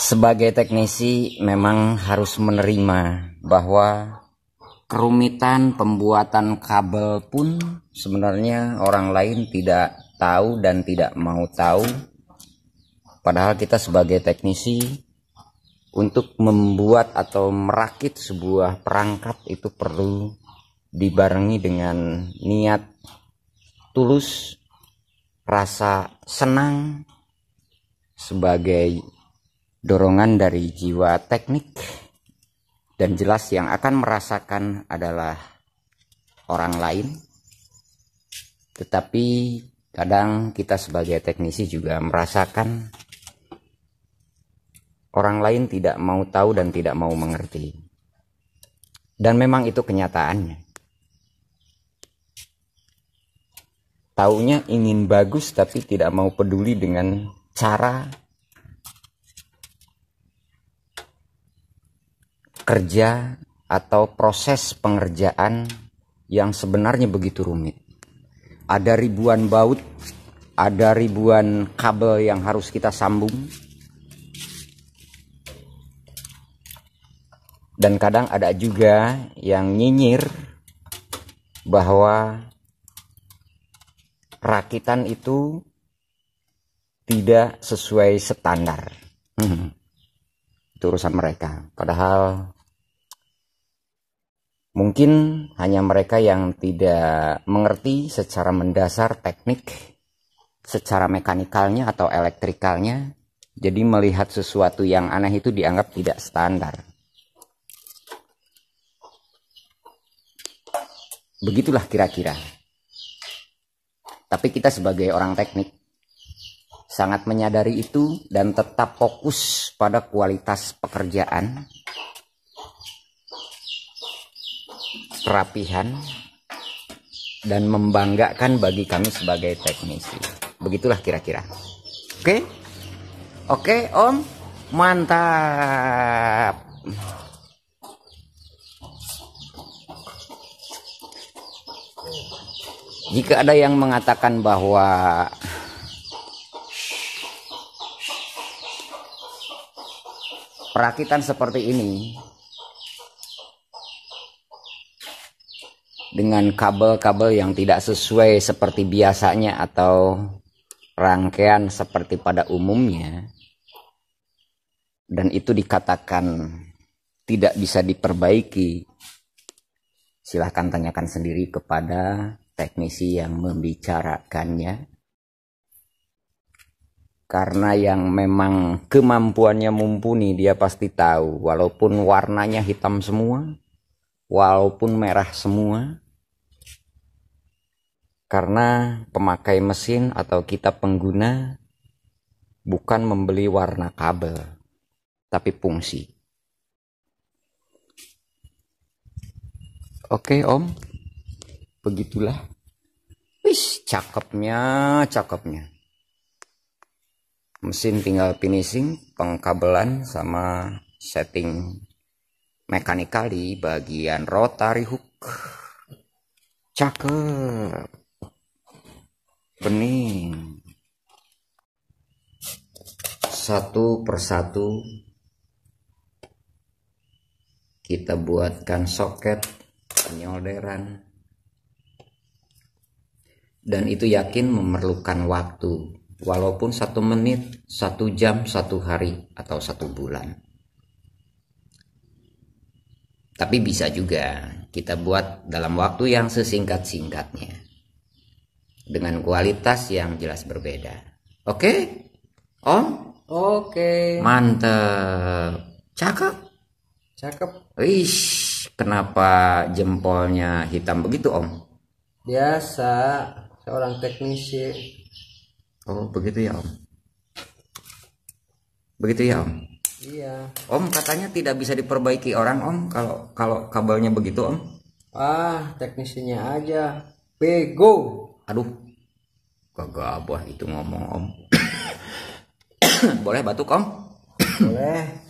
Sebagai teknisi memang harus menerima bahwa kerumitan pembuatan kabel pun sebenarnya orang lain tidak tahu dan tidak mau tahu. Padahal kita sebagai teknisi untuk membuat atau merakit sebuah perangkat itu perlu dibarengi dengan niat tulus, rasa senang, sebagai dorongan dari jiwa teknik dan jelas yang akan merasakan adalah orang lain tetapi kadang kita sebagai teknisi juga merasakan orang lain tidak mau tahu dan tidak mau mengerti dan memang itu kenyataannya taunya ingin bagus tapi tidak mau peduli dengan cara kerja atau proses pengerjaan yang sebenarnya begitu rumit. Ada ribuan baut, ada ribuan kabel yang harus kita sambung. Dan kadang ada juga yang nyinyir bahwa rakitan itu tidak sesuai standar. Hmm. Itu urusan mereka. Padahal Mungkin hanya mereka yang tidak mengerti secara mendasar teknik, secara mekanikalnya atau elektrikalnya, jadi melihat sesuatu yang aneh itu dianggap tidak standar. Begitulah kira-kira. Tapi kita sebagai orang teknik sangat menyadari itu dan tetap fokus pada kualitas pekerjaan kerapihan dan membanggakan bagi kami sebagai teknisi. Begitulah kira-kira. Oke? Oke, Om. Mantap. Jika ada yang mengatakan bahwa perakitan seperti ini dengan kabel-kabel yang tidak sesuai seperti biasanya atau rangkaian seperti pada umumnya dan itu dikatakan tidak bisa diperbaiki silahkan tanyakan sendiri kepada teknisi yang membicarakannya karena yang memang kemampuannya mumpuni dia pasti tahu walaupun warnanya hitam semua walaupun merah semua karena pemakai mesin atau kita pengguna bukan membeli warna kabel, tapi fungsi. Oke om, begitulah. Wis, cakepnya, cakepnya. Mesin tinggal finishing, pengkabelan, sama setting mekanikali bagian rotary hook cakep bening satu persatu kita buatkan soket penyolderan dan itu yakin memerlukan waktu walaupun satu menit satu jam satu hari atau satu bulan tapi bisa juga kita buat dalam waktu yang sesingkat-singkatnya. Dengan kualitas yang jelas berbeda. Oke? Okay? Om? Oke. Okay. Mantep. Cakep. Cakep. Ish, kenapa jempolnya hitam begitu, Om? Biasa, seorang teknisi. Oh, begitu ya, Om. Begitu ya, Om. Iya. Om katanya tidak bisa diperbaiki orang Om kalau kalau kabelnya begitu Om. Ah teknisinya aja bego. Aduh kagak abah itu ngomong Om. Boleh batuk Om? Boleh.